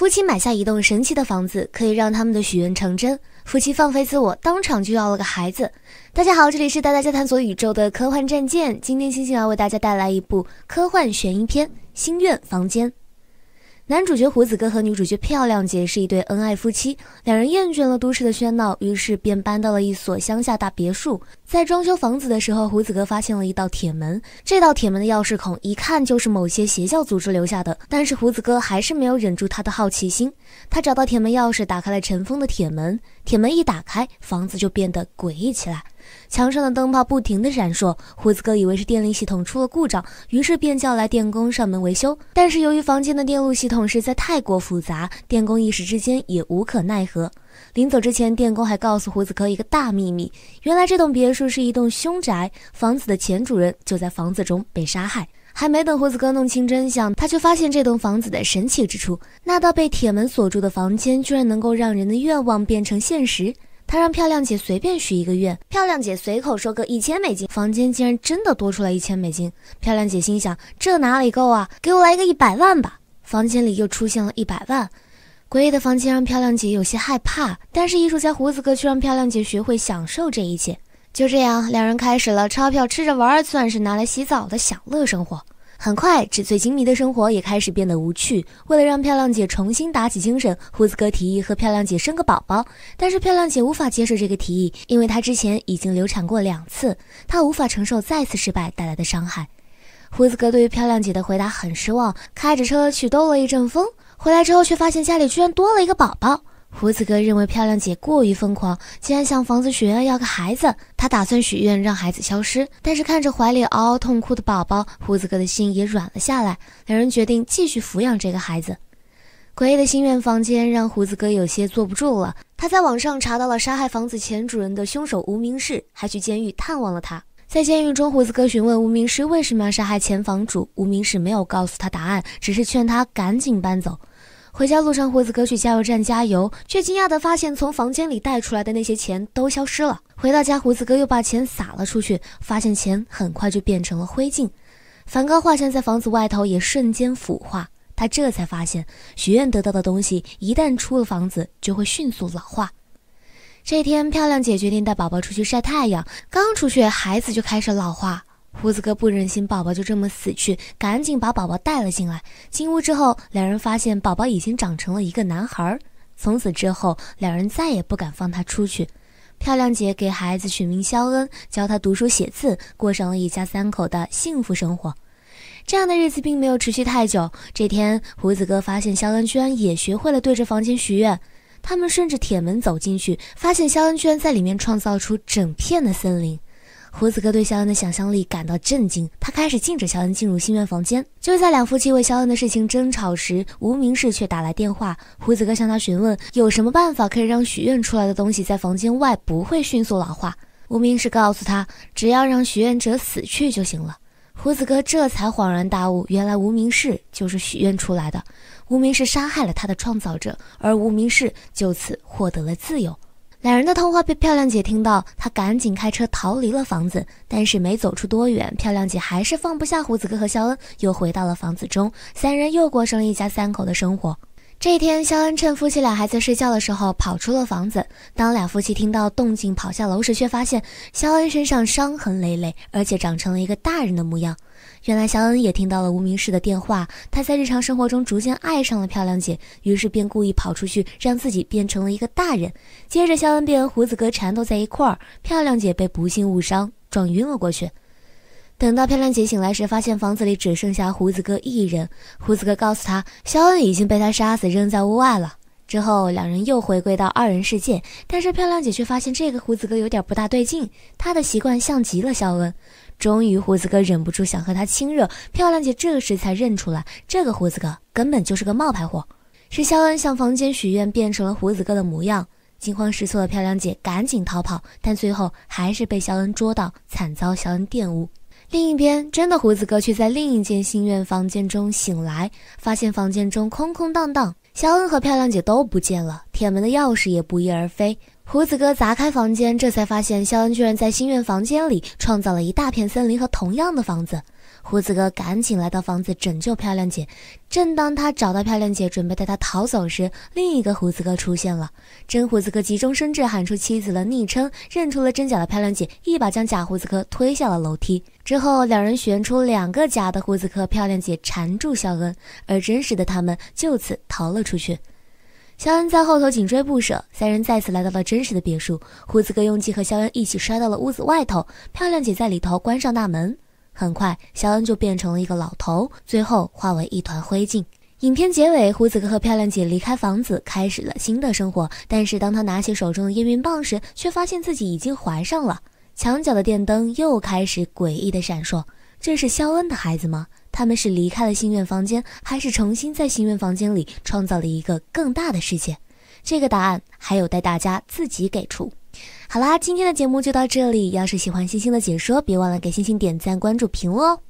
夫妻买下一栋神奇的房子，可以让他们的许愿成真。夫妻放飞自我，当场就要了个孩子。大家好，这里是带大家探索宇宙的科幻战舰。今天星星要为大家带来一部科幻悬疑片《心愿房间》。男主角胡子哥和女主角漂亮姐是一对恩爱夫妻，两人厌倦了都市的喧闹，于是便搬到了一所乡下大别墅。在装修房子的时候，胡子哥发现了一道铁门，这道铁门的钥匙孔一看就是某些邪教组织留下的。但是胡子哥还是没有忍住他的好奇心，他找到铁门钥匙，打开了尘封的铁门。铁门一打开，房子就变得诡异起来。墙上的灯泡不停地闪烁，胡子哥以为是电力系统出了故障，于是便叫来电工上门维修。但是由于房间的电路系统实在太过复杂，电工一时之间也无可奈何。临走之前，电工还告诉胡子哥一个大秘密：原来这栋别墅是一栋凶宅，房子的前主人就在房子中被杀害。还没等胡子哥弄清真相，他却发现这栋房子的神奇之处：那道被铁门锁住的房间，居然能够让人的愿望变成现实。他让漂亮姐随便许一个愿，漂亮姐随口说个一千美金，房间竟然真的多出来一千美金。漂亮姐心想，这哪里够啊，给我来个一百万吧！房间里又出现了一百万，诡异的房间让漂亮姐有些害怕，但是艺术家胡子哥却让漂亮姐学会享受这一切。就这样，两人开始了钞票吃着玩儿，算是拿来洗澡的享乐生活。很快，纸醉金迷的生活也开始变得无趣。为了让漂亮姐重新打起精神，胡子哥提议和漂亮姐生个宝宝。但是漂亮姐无法接受这个提议，因为她之前已经流产过两次，她无法承受再次失败带来的伤害。胡子哥对于漂亮姐的回答很失望，开着车去兜了一阵风，回来之后却发现家里居然多了一个宝宝。胡子哥认为漂亮姐过于疯狂，竟然向房子许愿要个孩子。他打算许愿让孩子消失，但是看着怀里嗷嗷痛哭的宝宝，胡子哥的心也软了下来。两人决定继续抚养这个孩子。诡异的心愿房间让胡子哥有些坐不住了。他在网上查到了杀害房子前主人的凶手无名氏，还去监狱探望了他。在监狱中，胡子哥询问无名氏为什么要杀害前房主，无名氏没有告诉他答案，只是劝他赶紧搬走。回家路上，胡子哥去加油站加油，却惊讶地发现从房间里带出来的那些钱都消失了。回到家，胡子哥又把钱撒了出去，发现钱很快就变成了灰烬。梵高画像在房子外头也瞬间腐化。他这才发现，许愿得到的东西一旦出了房子，就会迅速老化。这天，漂亮姐决定带宝宝出去晒太阳，刚出去，孩子就开始老化。胡子哥不忍心宝宝就这么死去，赶紧把宝宝带了进来。进屋之后，两人发现宝宝已经长成了一个男孩。从此之后，两人再也不敢放他出去。漂亮姐给孩子取名肖恩，教他读书写字，过上了一家三口的幸福生活。这样的日子并没有持续太久。这天，胡子哥发现肖恩居然也学会了对着房间许愿。他们顺着铁门走进去，发现肖恩居然在里面创造出整片的森林。胡子哥对肖恩的想象力感到震惊，他开始禁止肖恩进入心愿房间。就在两夫妻为肖恩的事情争吵时，无名氏却打来电话。胡子哥向他询问有什么办法可以让许愿出来的东西在房间外不会迅速老化。无名氏告诉他，只要让许愿者死去就行了。胡子哥这才恍然大悟，原来无名氏就是许愿出来的。无名氏杀害了他的创造者，而无名氏就此获得了自由。两人的通话被漂亮姐听到，她赶紧开车逃离了房子。但是没走出多远，漂亮姐还是放不下胡子哥和肖恩，又回到了房子中。三人又过上了一家三口的生活。这一天，肖恩趁夫妻俩还在睡觉的时候跑出了房子。当俩夫妻听到动静跑下楼时，却发现肖恩身上伤痕累累，而且长成了一个大人的模样。原来，肖恩也听到了无名氏的电话。他在日常生活中逐渐爱上了漂亮姐，于是便故意跑出去，让自己变成了一个大人。接着，肖恩便和胡子哥缠斗在一块儿，漂亮姐被不幸误伤，撞晕了过去。等到漂亮姐醒来时，发现房子里只剩下胡子哥一人。胡子哥告诉她，肖恩已经被他杀死，扔在屋外了。之后，两人又回归到二人世界。但是漂亮姐却发现这个胡子哥有点不大对劲，他的习惯像极了肖恩。终于，胡子哥忍不住想和他亲热，漂亮姐这时才认出来，这个胡子哥根本就是个冒牌货，是肖恩向房间许愿变成了胡子哥的模样。惊慌失措的漂亮姐赶紧逃跑，但最后还是被肖恩捉到，惨遭肖恩玷污。另一边，真的胡子哥却在另一间心愿房间中醒来，发现房间中空空荡荡，肖恩和漂亮姐都不见了，铁门的钥匙也不翼而飞。胡子哥砸开房间，这才发现肖恩居然在心愿房间里创造了一大片森林和同样的房子。胡子哥赶紧来到房子拯救漂亮姐。正当他找到漂亮姐，准备带她逃走时，另一个胡子哥出现了。真胡子哥急中生智，喊出妻子的昵称，认出了真假的漂亮姐，一把将假胡子哥推下了楼梯。之后，两人选出两个假的胡子哥，漂亮姐缠住肖恩，而真实的他们就此逃了出去。肖恩在后头紧追不舍，三人再次来到了真实的别墅。胡子哥用计和肖恩一起摔到了屋子外头，漂亮姐在里头关上大门。很快，肖恩就变成了一个老头，最后化为一团灰烬。影片结尾，胡子哥和漂亮姐离开房子，开始了新的生活。但是，当他拿起手中的验孕棒时，却发现自己已经怀上了。墙角的电灯又开始诡异的闪烁。这是肖恩的孩子吗？他们是离开了心愿房间，还是重新在心愿房间里创造了一个更大的世界？这个答案还有待大家自己给出。好啦，今天的节目就到这里。要是喜欢星星的解说，别忘了给星星点赞、关注、评论哦。